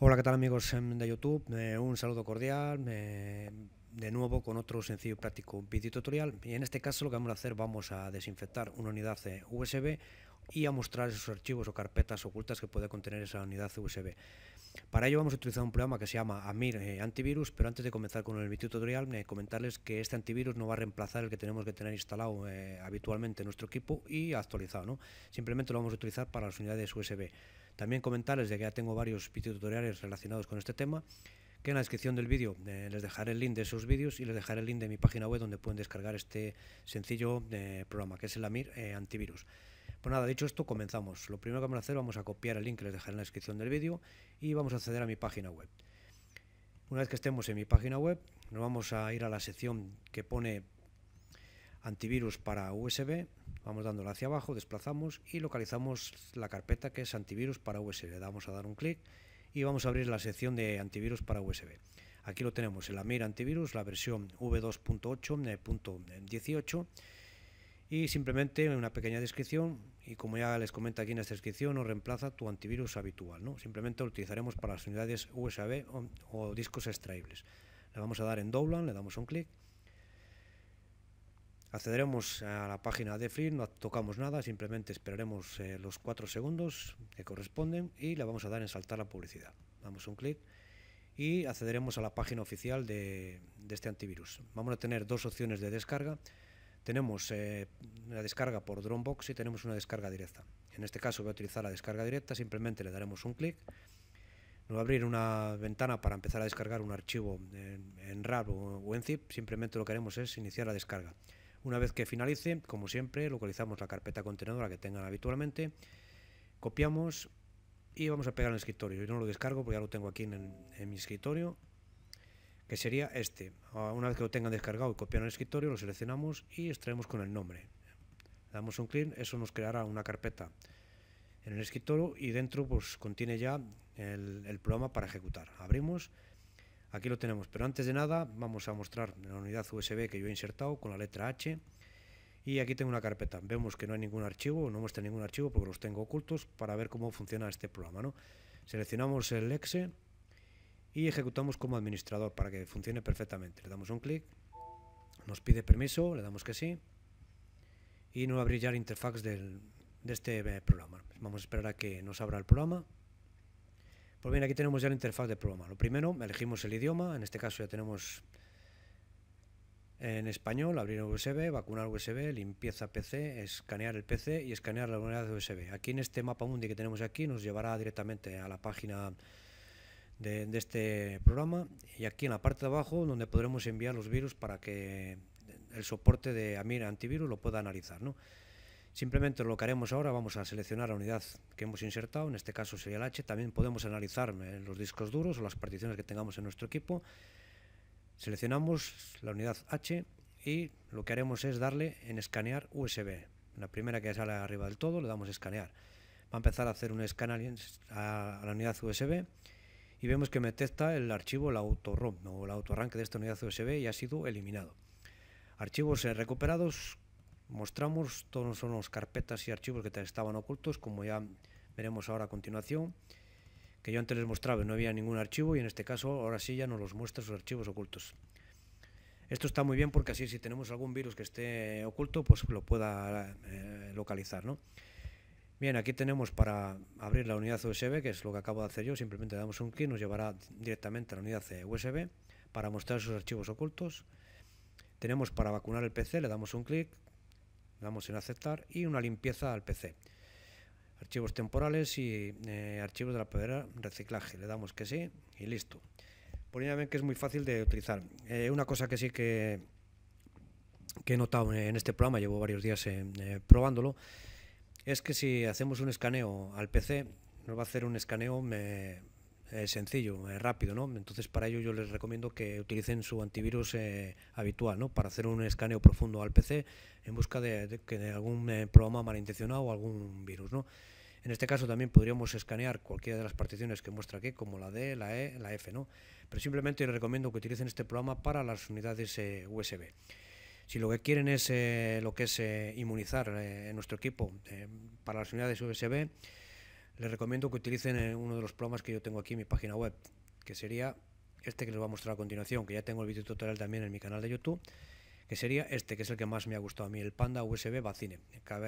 Hola, ¿qué tal amigos em, de YouTube? Eh, un saludo cordial. Eh, de nuevo con otro sencillo y práctico vídeo tutorial y en este caso lo que vamos a hacer vamos a desinfectar una unidad USB y a mostrar esos archivos o carpetas ocultas que puede contener esa unidad USB. Para ello vamos a utilizar un programa que se llama Amir eh, Antivirus, pero antes de comenzar con el vídeo tutorial, me comentarles que este antivirus no va a reemplazar el que tenemos que tener instalado habitualmente en nuestro equipo y actualizado, ¿no? Simplemente lo vamos a utilizar para las unidades USB. También comentarles, de que ya tengo varios tutoriales relacionados con este tema, que en la descripción del vídeo eh, les dejaré el link de esos vídeos y les dejaré el link de mi página web donde pueden descargar este sencillo eh, programa, que es el AMIR eh, antivirus. Pues nada, dicho esto, comenzamos. Lo primero que vamos a hacer, vamos a copiar el link que les dejaré en la descripción del vídeo y vamos a acceder a mi página web. Una vez que estemos en mi página web, nos vamos a ir a la sección que pone antivirus para USB Vamos dándole hacia abajo, desplazamos y localizamos la carpeta que es antivirus para USB. Le damos a dar un clic y vamos a abrir la sección de antivirus para USB. Aquí lo tenemos, el Amir antivirus, la versión V2.8.18 eh, eh, y simplemente una pequeña descripción y como ya les comenta aquí en esta descripción no reemplaza tu antivirus habitual ¿no? simplemente lo utilizaremos para las unidades USB o, discos extraíbles le vamos a dar en doblan le damos un clic Accederemos a la página de Free, no tocamos nada, simplemente esperaremos eh, los cuatro segundos que corresponden y le vamos a dar en saltar la publicidad. Damos un clic y accederemos a la página oficial de, este antivirus. Vamos a tener dos opciones de descarga. Tenemos la eh, descarga por Dropbox y tenemos una descarga directa. En este caso voy a utilizar la descarga directa, simplemente le daremos un clic. Nos va a abrir una ventana para empezar a descargar un archivo en, RAR o en ZIP. Simplemente lo que haremos es iniciar la descarga. Una vez que finalice, como siempre, localizamos la carpeta contenedora que tengan habitualmente, copiamos y vamos a pegar en el escritorio. Yo no lo descargo porque ya lo tengo aquí en, mi escritorio, que sería este. Ah, una vez que lo tengan descargado y copiado en el escritorio, lo seleccionamos y extraemos con el nombre. Damos un clic, eso nos creará una carpeta en el escritorio y dentro pues contiene ya el, el programa para ejecutar. Abrimos Aquí lo tenemos, pero antes de nada vamos a mostrar la unidad USB que yo he insertado con la letra H y aquí tengo una carpeta. Vemos que no hay ningún archivo, no muestra ningún archivo porque los tengo ocultos para ver cómo funciona este programa. ¿no? Seleccionamos el exe y ejecutamos como administrador para que funcione perfectamente. Le damos un clic, nos pide permiso, le damos que sí y nos va a brillar ya la interfaz de este programa. Vamos a esperar a que nos abra el programa. Pues bien, aquí tenemos ya la interfaz de programa. Lo primero, elegimos el idioma, en este caso ya tenemos en español, abrir USB, vacunar USB, limpieza PC, escanear el PC y escanear la unidad de USB. Aquí en este mapa mundi que tenemos aquí nos llevará directamente a la página de, este programa y aquí en la parte de abajo donde podremos enviar los virus para que el soporte de Amir antivirus lo pueda analizar. ¿no? Simplemente lo que haremos ahora, vamos a seleccionar la unidad que hemos insertado, en este caso sería el H, también podemos analizar eh, los discos duros o las particiones que tengamos en nuestro equipo. Seleccionamos la unidad H y lo que haremos es darle en escanear USB. La primera que sale arriba del todo le damos a escanear. Va a empezar a hacer un scan a la unidad USB y vemos que me detecta el archivo, el autorom o el autorranque de esta unidad USB y ha sido eliminado. Archivos eh, recuperados mostramos todos son los carpetas y archivos que estaban ocultos como ya veremos ahora a continuación que yo antes les mostraba no había ningún archivo y en este caso ahora sí ya nos los muestra sus archivos ocultos esto está muy bien porque así si tenemos algún virus que esté oculto pues lo pueda eh, localizar ¿no? bien aquí tenemos para abrir la unidad USB que es lo que acabo de hacer yo simplemente damos un clic nos llevará directamente a la unidad USB para mostrar sus archivos ocultos tenemos para vacunar el PC, le damos un clic, damos en aceptar y una limpieza al PC. Archivos temporales y eh, archivos de la pedera reciclaje. Le damos que sí y listo. Por ya ven que es muy fácil de utilizar. Eh, una cosa que sí que, que he notado en este programa, llevo varios días eh, probándolo, es que si hacemos un escaneo al PC, nos va a hacer un escaneo me, sencillo, rápido, ¿no? Entonces para ello yo les recomiendo que utilicen su antivirus eh, habitual, ¿no? Para hacer un escaneo profundo al PC en busca de, algún eh, programa malintencionado o algún virus, ¿no? En este caso también podríamos escanear cualquiera de las particiones que muestra aquí, como la D, la E, la F, ¿no? Pero simplemente les recomiendo que utilicen este programa para las unidades eh, USB. Si lo que quieren es lo que es inmunizar nuestro equipo para las unidades USB, les recomiendo que utilicen eh, uno de los programas que yo tengo aquí en mi página web, que sería este que les voy a mostrar a continuación, que ya tengo el video tutorial también en mi canal de YouTube, que sería este, que es el que más me ha gustado a mí, el Panda USB Vacine. Cada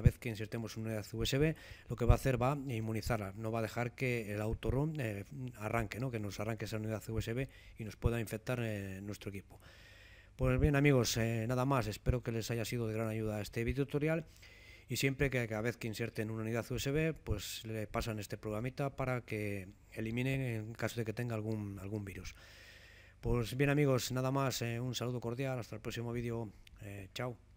vez, que insertemos una unidad USB, lo que va a hacer va a inmunizarla, no va a dejar que el autorun eh, arranque, que nos arranque esa unidad USB y nos pueda infectar eh, nuestro equipo. Pues bien amigos, nada más, espero que les haya sido de gran ayuda este video tutorial y siempre que cada vez que inserten una unidad USB, pues le pasan este programita para que eliminen en caso de que tenga algún, algún virus. Pues bien amigos, nada más, eh, un saludo cordial, hasta el próximo vídeo, eh, chao.